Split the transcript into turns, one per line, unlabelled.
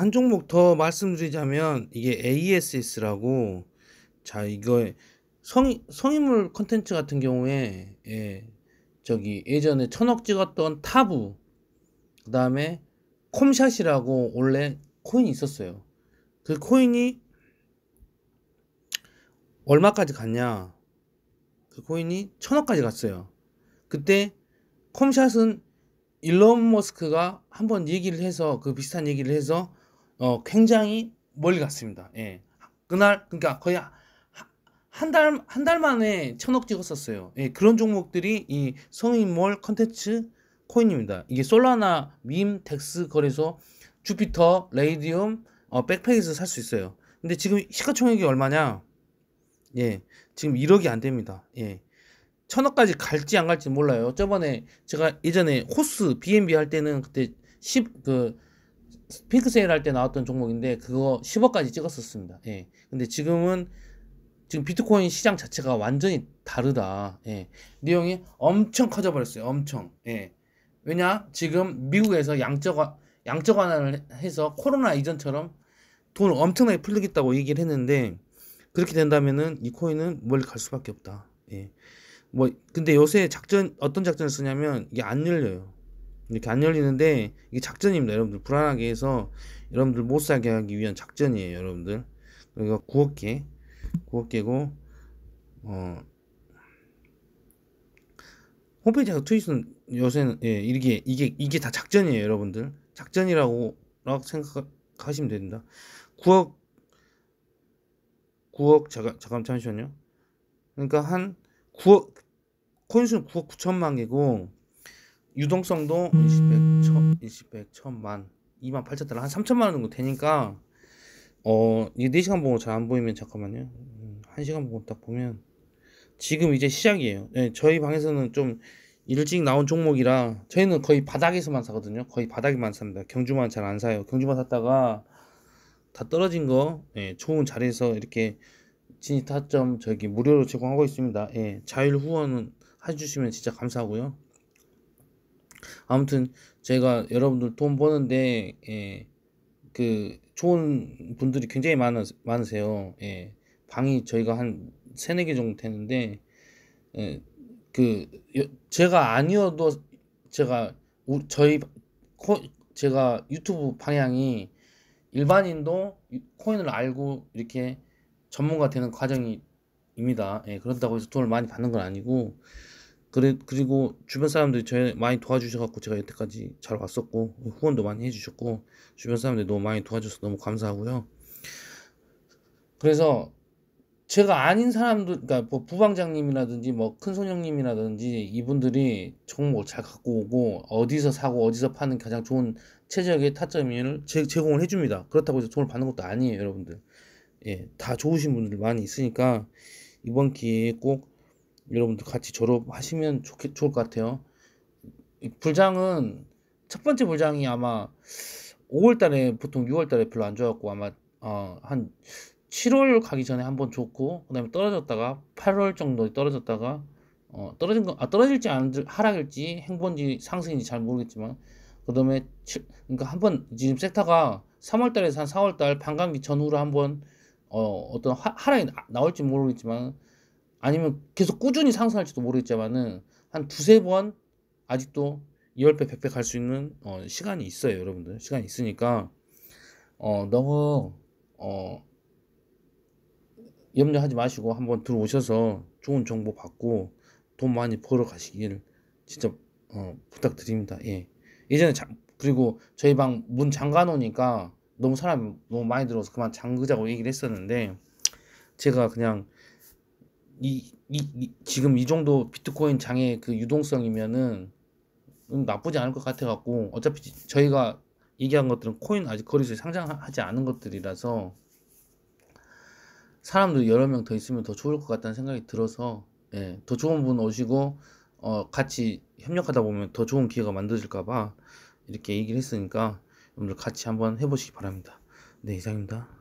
한 종목 더 말씀드리자면 이게 ASS라고 자 이거 성인 성인물 컨텐츠 같은 경우에 예 저기 예전에 천억 찍었던 타부 그 다음에 콤샷이라고 원래 코인이 있었어요 그 코인이 얼마까지 갔냐 그 코인이 천억까지 갔어요 그때 콤샷은 일론 머스크가 한번 얘기를 해서 그 비슷한 얘기를 해서 어, 굉장히 멀리 갔습니다. 예. 그날, 그러니까 거의 한 달, 한 달 만에 천억 찍었었어요. 예, 그런 종목들이 이 성인몰 컨텐츠 코인입니다. 이게 솔라나, 밈, 덱스 거래소, 주피터, 레이디움, 어, 백팩에서 살 수 있어요. 근데 지금 시가총액이 얼마냐? 예, 지금 1억이 안 됩니다. 예. 천억까지 갈지 안 갈지 몰라요. 저번에 제가 예전에 호스, BNB 할 때는 그때 10, 그, 핑크세일 할 때 나왔던 종목인데 그거 10억까지 찍었었습니다. 예. 근데 지금은 지금 비트코인 시장 자체가 완전히 다르다. 예. 내용이 엄청 커져버렸어요. 엄청. 예. 왜냐? 지금 미국에서 양적, 양적 완화를 해서 코로나 이전처럼 돈을 엄청나게 풀리겠다고 얘기를 했는데 그렇게 된다면은 이 코인은 멀리 갈 수밖에 없다. 예. 뭐 근데 요새 작전 어떤 작전을 쓰냐면 이게 안 열려요. 이렇게 안 열리는데 이게 작전입니다 여러분들 불안하게 해서 여러분들 못살게 하기 위한 작전이에요 여러분들 그리고 그러니까 9억개 9억개고 어 홈페이지에서 트윗은 요새는 예 이게 이게 이게 다 작전이에요 여러분들 작전이라고 라고 생각하시면 됩니다 9억 9억 잠깐 잠깐 잠시만요 그러니까 한 9억 코인수는 9억 9천만 개고 유동성도 20백 천 20백 천만 2만 8천 달러 한 3천만 원 정도 되니까 어 이게 4시간 보고 잘 안 보이면 잠깐만요 1시간 음, 보고 딱 보면 지금 이제 시작이에요 네, 저희 방에서는 좀 일찍 나온 종목이라 저희는 거의 바닥에서만 사거든요 거의 바닥에만 삽니다 경주만 잘 안 사요 경주만 샀다가 다 떨어진 거 예, 좋은 자리에서 이렇게 진입 타점 저기 무료로 제공하고 있습니다 예, 자율 후원은 해주시면 진짜 감사하고요 아무튼 제가 여러분들 돈 버는데 예, 그 좋은 분들이 굉장히 많으, 많으세요. 예, 방이 저희가 한 세네 개 정도 되는데 예, 그 여, 제가 아니어도 제가 우, 저희 코, 제가 유튜브 방향이 일반인도 코인을 알고 이렇게 전문가 되는 과정 입니다. 예, 그렇다고 해서 돈을 많이 받는 건 아니고 그래, 그리고 주변 사람들이 저 많이 도와주셔갖고 제가 여태까지 잘 왔었고 후원도 많이 해주셨고 주변 사람들이 너무 많이 도와줘서 너무 감사하고요. 그래서 제가 아닌 사람들, 그니까뭐 부방장님이라든지 뭐 큰손형님이라든지 이분들이 정보 를잘 갖고 오고 어디서 사고 어디서 파는 가장 좋은 최적의 타점을 제공을 해줍니다. 그렇다고 해서 돈을 받는 것도 아니에요, 여러분들. 예, 다 좋으신 분들 많이 있으니까 이번 기회에 꼭 여러분도 같이 졸업하시면 좋게, 좋을 것 같아요. 불장은 첫 번째 불장이 아마 5월 달에 보통 6월 달에 별로 안 좋았고 아마 어, 한 7월 가기 전에 한번 좋고 그다음에 떨어졌다가 8월 정도 에 떨어졌다가 어, 떨어진 거, 아, 떨어질지 안 하락일지 행보인지 상승인지 잘 모르겠지만 그다음에 7, 그러니까 한 번 지금 섹터가 3월 달에서 한 4월 달 반감기 전후로 한번 어, 어떤 하, 하락이 나, 나올지 모르겠지만 아니면 계속 꾸준히 상승할지도 모르겠지만은 한 두세 번 아직도 2열배 100배 갈 수 있는 어, 시간이 있어요 여러분들 시간이 있으니까 어 너무 어 염려하지 마시고 한번 들어오셔서 좋은 정보 받고 돈 많이 벌어 가시길 진짜 어, 부탁드립니다 예 예전에 자, 그리고 저희 방 문 잠가 놓으니까 너무 사람 너무 많이 들어서 그만 잠그자고 얘기를 했었는데 제가 그냥 이, 이, 이, 지금 이 정도 비트코인 장의 그 유동성이면은 나쁘지 않을 것 같아 갖고 어차피 저희가 얘기한 것들은 코인 아직 거리에 상장하지 않은 것들이라서 사람들 여러 명 더 있으면 더 좋을 것 같다는 생각이 들어서 예, 더 좋은 분 오시고 어, 같이 협력하다 보면 더 좋은 기회가 만들어질까 봐 이렇게 얘기를 했으니까 여러분들 같이 한번 해보시기 바랍니다. 네 이상입니다.